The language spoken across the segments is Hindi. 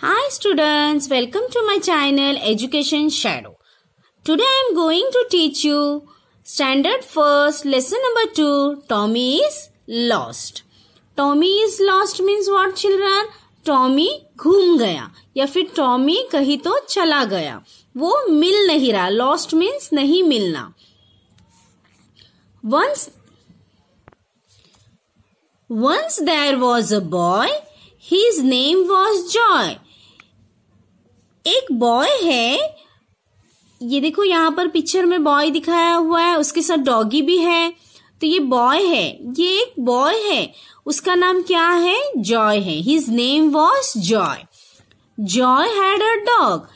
Hi students, welcome to my channel Education Shadow. Today I am going to teach you Standard First Lesson Number 2 Tommy is Lost. Tommy is Lost means what children? Tommy घूम गया या फिर Tommy कहीं तो चला गया वो मिल नहीं रहा Lost means नहीं मिलना Once Once there was a boy, his name was Joy. एक बॉय है ये देखो यहाँ पर पिक्चर में बॉय दिखाया हुआ है उसके साथ डॉगी भी है तो ये बॉय है ये एक बॉय है उसका नाम क्या है जॉय है his name was Joy Joy had a dog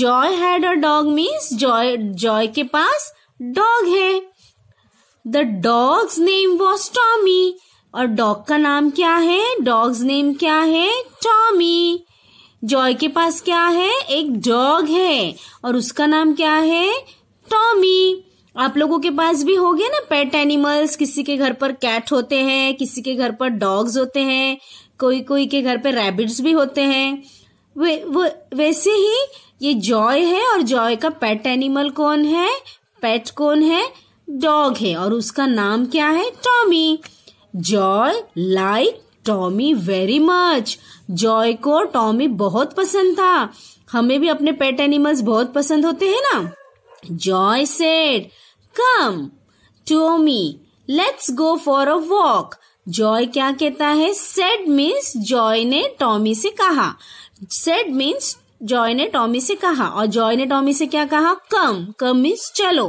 Joy had a dog means Joy Joy के पास डॉग है the dog's name was Tommy और डॉग का नाम क्या है डॉग्स नेम क्या है टॉमी जॉय के पास क्या है एक डॉग है और उसका नाम क्या है टॉमी आप लोगों के पास भी हो गया ना पेट एनिमल्स किसी के घर पर कैट होते हैं किसी के घर पर डॉग्स होते हैं कोई कोई के घर पर रैबिट्स भी होते हैं वे, वे, वैसे ही ये जॉय है और जॉय का पेट एनिमल कौन है पेट कौन है डॉग है और उसका नाम क्या है Tommy Joy like Tommy very much Joy को टॉमी बहुत पसंद था हमें भी अपने पेट एनिमल्स बहुत पसंद होते हैं ना Joy said come Tommy let's go for a walk Joy क्या कहता है सेड मीन्स जॉय ने टॉमी से कहा सेड मीन्स जॉय ने टॉमी से कहा और जॉय ने टॉमी से क्या कहा कम कम मीन्स चलो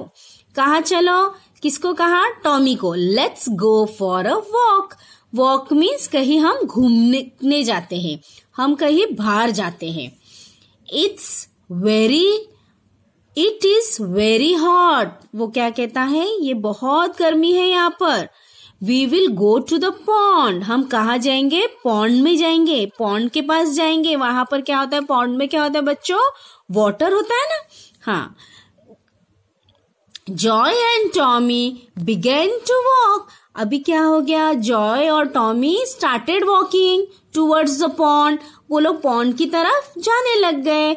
कहा चलो किसको कहा टॉमी को let's go for a walk walk means कहीं हम घूमने जाते हैं हम कहीं बाहर जाते हैं it's very it is very hot वो क्या कहता है ये बहुत गर्मी है यहाँ पर we will go to the pond हम कहा जाएंगे पॉन्ड में जाएंगे पॉन्ड के पास जाएंगे वहां पर क्या होता है पॉन्ड में क्या होता है बच्चों वॉटर होता है ना हाँ Joy and Tommy began to walk अभी क्या हो गया जॉय और Tommy started walking towards the pond वो लोग पॉन्ड की तरफ जाने लग गए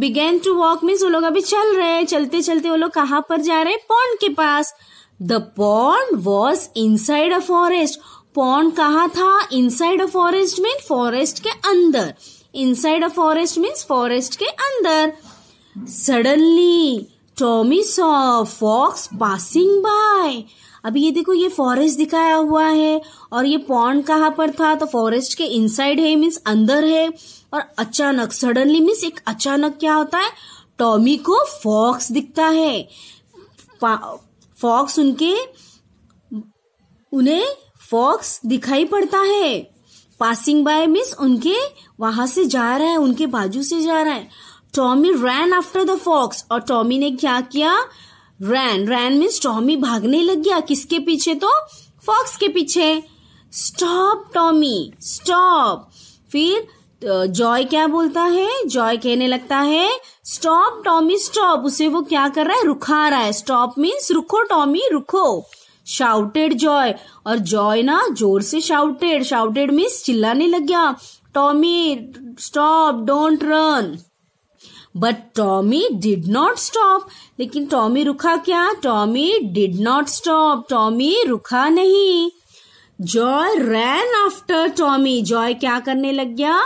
बिगेन टू वॉक मीन्स वो लोग अभी चल रहे चलते चलते वो लोग कहाँ पर जा रहे पॉन्ड के पास the pond was inside a forest pond कहा था inside a forest mean forest के अंदर inside a forest means forest के अंदर suddenly Tommy saw fox passing by अभी ये देखो ये फॉरेस्ट दिखाया हुआ है और ये पॉन्ड कहाँ पर था तो फॉरेस्ट के इनसाइड है मीन्स अंदर है और अचानक सडनली मीन्स एक अचानक क्या होता है टॉमी को फॉक्स दिखता है फॉक्स उनके उन्हें फॉक्स दिखाई पड़ता है पासिंग बाय मीन्स उनके वहां से जा रहा है उनके बाजू से जा रहा है Tommy ran after the fox और टॉमी ने क्या किया रैन रैन मीन्स टॉमी भागने लग गया किसके पीछे तो फॉक्स के पीछे स्टॉप टॉमी स्टॉप फिर जॉय क्या बोलता है जॉय कहने लगता है स्टॉप टॉमी स्टॉप उसे वो क्या कर रहा है रुखा रहा है स्टॉप मीन्स रुको टॉमी रुको शाउटेड जॉय और जॉय ना जोर से शाउटेड शाउटेड मीन्स चिल्लाने लग गया Tommy stop don't run but Tommy did not stop लेकिन टॉमी रुका क्या Tommy did not stop Tommy रुका नहीं Joy ran after Tommy Joy क्या करने लग गया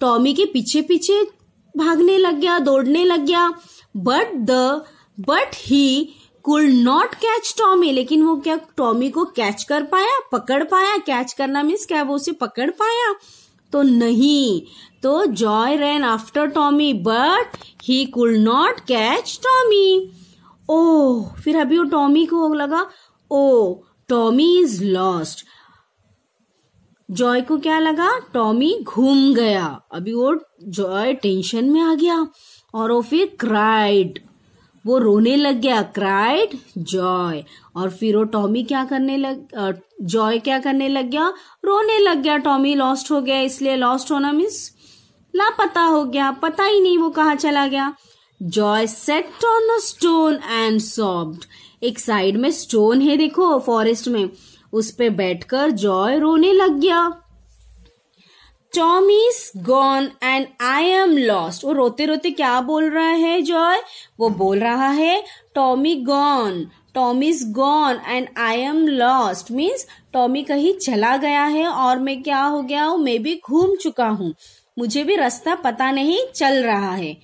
टॉमी के पीछे पीछे भागने लग गया दौड़ने लग गया बट द बट ही कुल नॉट कैच टॉमी लेकिन वो क्या टॉमी को कैच कर पाया पकड़ पाया कैच करना मीन्स क्या वो उसे पकड़ पाया तो नहीं तो Joy ran after Tommy but he could not catch Tommy oh फिर अभी वो टॉमी को लगा oh Tommy is lost Joy को क्या लगा टॉमी घूम गया अभी वो जॉय टेंशन में आ गया और वो फिर क्राइड वो रोने लग गया क्राइड जॉय और फिर वो टॉमी क्या करने लग जॉय क्या करने लग गया रोने लग गया टॉमी लॉस्ट हो गया इसलिए लॉस्ट होना मीन्स लापता हो गया पता ही नहीं वो कहाँ चला गया Joy sat on a stone and sobbed एक साइड में स्टोन है देखो फॉरेस्ट में उस पर बैठकर जॉय रोने लग गया Tommy's gone and I am lost वो रोते रोते क्या बोल रहा है जॉय वो बोल रहा है Tommy gone Tommy is gone and I am lost means Tommy कहीं चला गया है और मैं क्या हो गया हूँ मैं भी घूम चुका हूँ मुझे भी रास्ता पता नहीं चल रहा है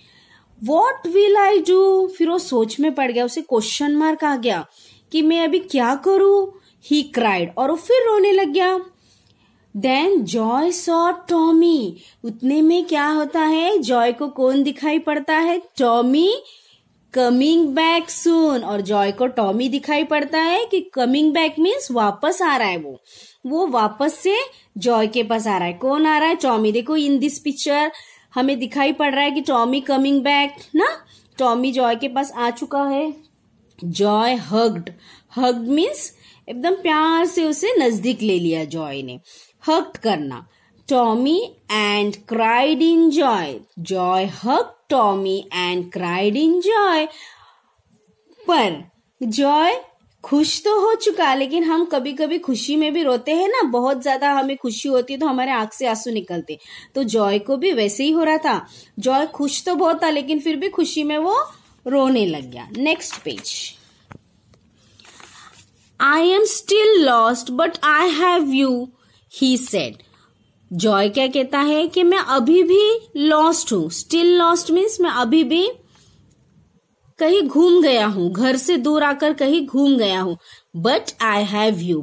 वॉट विल आई डू फिर वो सोच में पड़ गया उसे क्वेश्चन मार्क आ गया कि मैं अभी क्या करूँ ही क्राइड और वो फिर रोने लग गया देन जॉय सॉ टॉमी उतने में क्या होता है जॉय को कौन दिखाई पड़ता है टॉमी कमिंग बैक सुन और जॉय को टॉमी दिखाई पड़ता है कि कमिंग बैक मीन्स वापस आ रहा है वो वो वापस से जॉय के पास आ रहा है कौन आ रहा है टॉमी देखो इन दिस पिक्चर हमें दिखाई पड़ रहा है कि टॉमी कमिंग बैक ना टॉमी जॉय के पास आ चुका है जॉय हग्ड हग्ड मीन्स एकदम प्यार से उसे नजदीक ले लिया जॉय ने हक करना Tommy and cried in joy Joy hug Tommy and cried in joy पर जॉय खुश तो हो चुका लेकिन हम कभी कभी खुशी में भी रोते हैं ना बहुत ज्यादा हमें खुशी होती है तो हमारे आंख से आंसू निकलते तो जॉय को भी वैसे ही हो रहा था जॉय खुश तो बहुत था लेकिन फिर भी खुशी में वो रोने लग गया next page I am still lost but I have you he said Joy क्या कहता है कि मैं अभी भी लॉस्ट हूं स्टिल लॉस्ट मीन्स मैं अभी भी कहीं घूम गया हूं घर से दूर आकर कहीं घूम गया हूं बट आई हैव यू